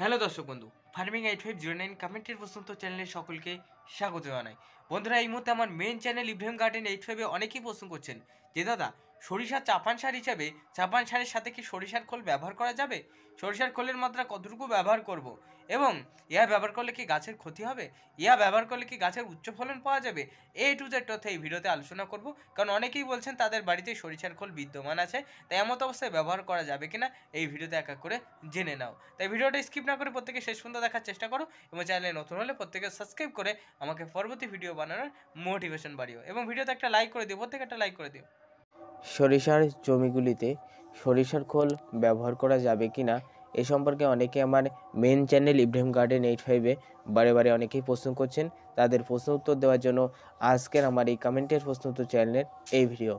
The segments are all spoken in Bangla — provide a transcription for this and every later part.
হ্যালো দর্শক বন্ধু farming eight five zero nine কমেন্টের প্রশ্নত চ্যানেলে সকলকে স্বাগত জানাই বন্ধুরা এই মুহূর্তে আমার main channel Ibrahim garden eight ফাইভে অনেকেই প্রশ্ন করছেন যে দাদা সরিষা চাপান সার হিসাবে চাপান সারের সাথে কি সরিষার খোল ব্যবহার করা যাবে সরিষার খোলের মাত্রা কতটুকু ব্যবহার করব। এবং ইয়া ব্যবহার করলে কি গাছের ক্ষতি হবে ইহা ব্যবহার করলে কি গাছের উচ্চ ফলন পাওয়া যাবে এ টু জেড তথ্য এই ভিডিওতে আলোচনা করব কারণ অনেকেই বলছেন তাদের বাড়িতে সরিষার খোল বিদ্যমান আছে তাই এমত অবস্থায় ব্যবহার করা যাবে কি না এই ভিডিওতে এক এক করে জেনে নাও তাই ভিডিওটা স্কিপ না করে প্রত্যেকে শেষ পর্যন্ত দেখার চেষ্টা করো এবং চ্যানেলে নতুন হলে প্রত্যেকে সাবস্ক্রাইব করে আমাকে পরবর্তী ভিডিও বানানোর মোটিভেশন বাড়িও এবং ভিডিওতে একটা লাইক করে দিও প্রত্যেকে একটা লাইক করে দিও সরিষার জমিগুলিতে সরিষার খোল ব্যবহার করা যাবে কি না এ সম্পর্কে অনেকে আমার main channel Ibrahim garden eight ফাইভে বারে বারে অনেকেই প্রশ্ন করছেন তাদের প্রশ্ন উত্তর দেওয়ার জন্য আজকের আমার এই কমেন্টের প্রশ্ন উত্তর চ্যানেলের এই ভিডিও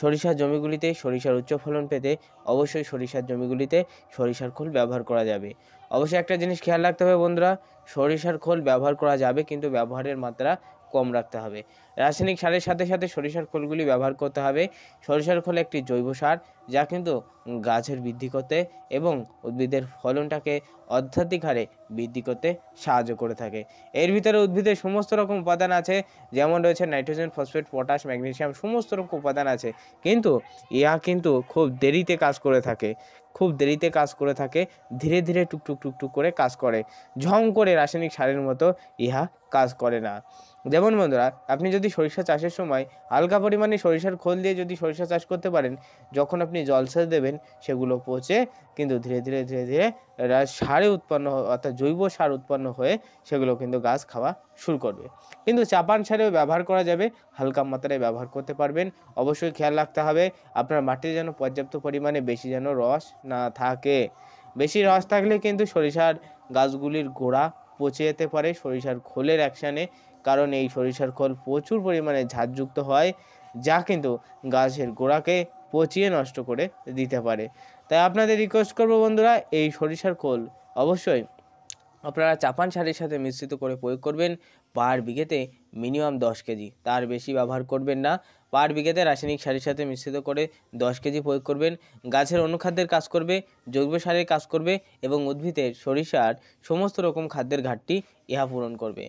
সরিষার জমিগুলিতে সরিষার উচ্চ ফলন পেতে অবশ্যই সরিষার জমিগুলিতে সরিষার খোল ব্যবহার করা যাবে অবশ্যই একটা জিনিস খেয়াল রাখতে হবে বন্ধুরা সরিষার খোল ব্যবহার করা যাবে কিন্তু ব্যবহারের মাত্রা কম রাখতে হবে রাসায়নিক সারের সাথে সাথে সরিষার খোলগুলি ব্যবহার করতে হবে সরিষার খোল একটি জৈব সার যা কিন্তু গাছের বৃদ্ধি করতে এবং উদ্ভিদের ফলনটাকে অত্যাধিক হারে বৃদ্ধি করতে সাহায্য করে করে থাকে এর ভিতরে উদ্ভিদের সমস্ত রকম উপাদান আছে যেমন রয়েছে নাইট্রোজেন ফসফেট পটাশ ম্যাগনেশিয়াম সমস্ত রকম উপাদান আছে কিন্তু ইহা কিন্তু খুব দেরিতে কাজ করে থাকে খুব দেরিতে কাজ করে থাকে ধীরে ধীরে টুকটুক টুকটুক করে কাজ করে ঝং করে রাসায়নিক সারের মতো ইহা কাজ করে না যেমন বন্ধুরা আপনি যদি সরিষা চাষের সময় হালকা পরিমাণে সরিষার খোল দিয়ে যদি সরিষা চাষ করতে পারেন যখন আপনি জলসেচ দেবেন সেগুলো পচে কিন্তু ধীরে ধীরে ধীরে ধীরে সারে উৎপন্ন অর্থাৎ জৈব সার উৎপন্ন হয়ে সেগুলো কিন্তু গাছ খাওয়া শুরু করবে কিন্তু চাপান সারেও ব্যবহার করা যাবে হালকা মাত্রায় ব্যবহার করতে পারবেন অবশ্যই খেয়াল রাখতে হবে আপনার মাটিতে যেন পর্যাপ্ত পরিমাণে বেশি যেন রস না থাকে বেশি রস থাকলে কিন্তু সরিষার গাছগুলির গোড়া পচে যেতে পারে সরিষার খোলের অ্যাকশানে কারণ এই সরিষার খোল প্রচুর পরিমাণে ঝাঁঝযুক্ত হয় যা কিন্তু গাছের গোড়াকে পচিয়ে নষ্ট করে দিতে পারে তাই আপনাদের রিকোয়েস্ট করবো বন্ধুরা এই সরিষার খোল অবশ্যই আপনারা চাপান সারের সাথে মিশ্রিত করে প্রয়োগ করবেন পার বিঘেতে মিনিমাম দশ কেজি তার বেশি ব্যবহার করবেন না পার বিঘেতে রাসায়নিক সারের সাথে মিশ্রিত করে দশ কেজি প্রয়োগ করবেন গাছের অনুখাদ্যের কাজ করবে জৈব সারের কাজ করবে এবং উদ্ভিদের সরিষার সমস্ত রকম খাদ্যের ঘাটতি ইহা পূরণ করবে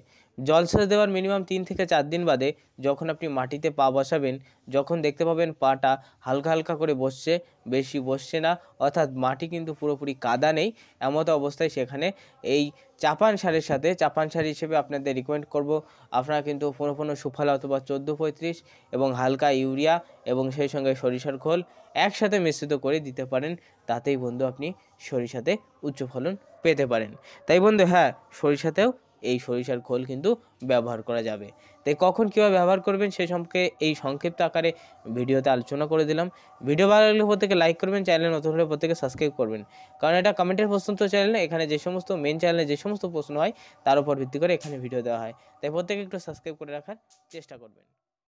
জলসেচ দেওয়ার মিনিমাম তিন থেকে চার দিন বাদে যখন আপনি মাটিতে পা বসাবেন যখন দেখতে পাবেন পাটা হালকা হালকা করে বসছে বেশি বসছে না অর্থাৎ মাটি কিন্তু পুরোপুরি কাদা নেই এমতো অবস্থায় সেখানে এই চাপান শাড়ির সাথে চাপান শাড়ি হিসেবে আপনাদের রিকমেন্ড করব আপনারা কিন্তু পুরোপুরো সুফল অথবা চোদ্দো পঁয়ত্রিশ এবং হালকা ইউরিয়া এবং সেই সঙ্গে সরিষার খোল একসাথে মিশ্রিত করে দিতে পারেন তাতেই বন্ধু আপনি সরিষাতে উচ্চ ফলন পেতে পারেন তাই বন্ধু হ্যাঁ সরিষাতেও এই সরিষার খোল কিন্তু ব্যবহার করা যাবে তাই কখন কীভাবে ব্যবহার করবেন সে সম্পর্কে এই সংক্ষিপ্ত আকারে ভিডিওতে আলোচনা করে দিলাম ভিডিও ভালো লাগলে প্রত্যেকে লাইক করবেন চ্যানেল নতুন হলে প্রত্যেকে সাবস্ক্রাইব করবেন কারণ এটা কমেন্টের প্রশ্ন তো চ্যানেলে এখানে যে সমস্ত মেন চ্যানেলে যে সমস্ত প্রশ্ন হয় তার উপর ভিত্তি করে এখানে ভিডিও দেওয়া হয় তাই প্রত্যেকে একটু সাবস্ক্রাইব করে রাখার চেষ্টা করবেন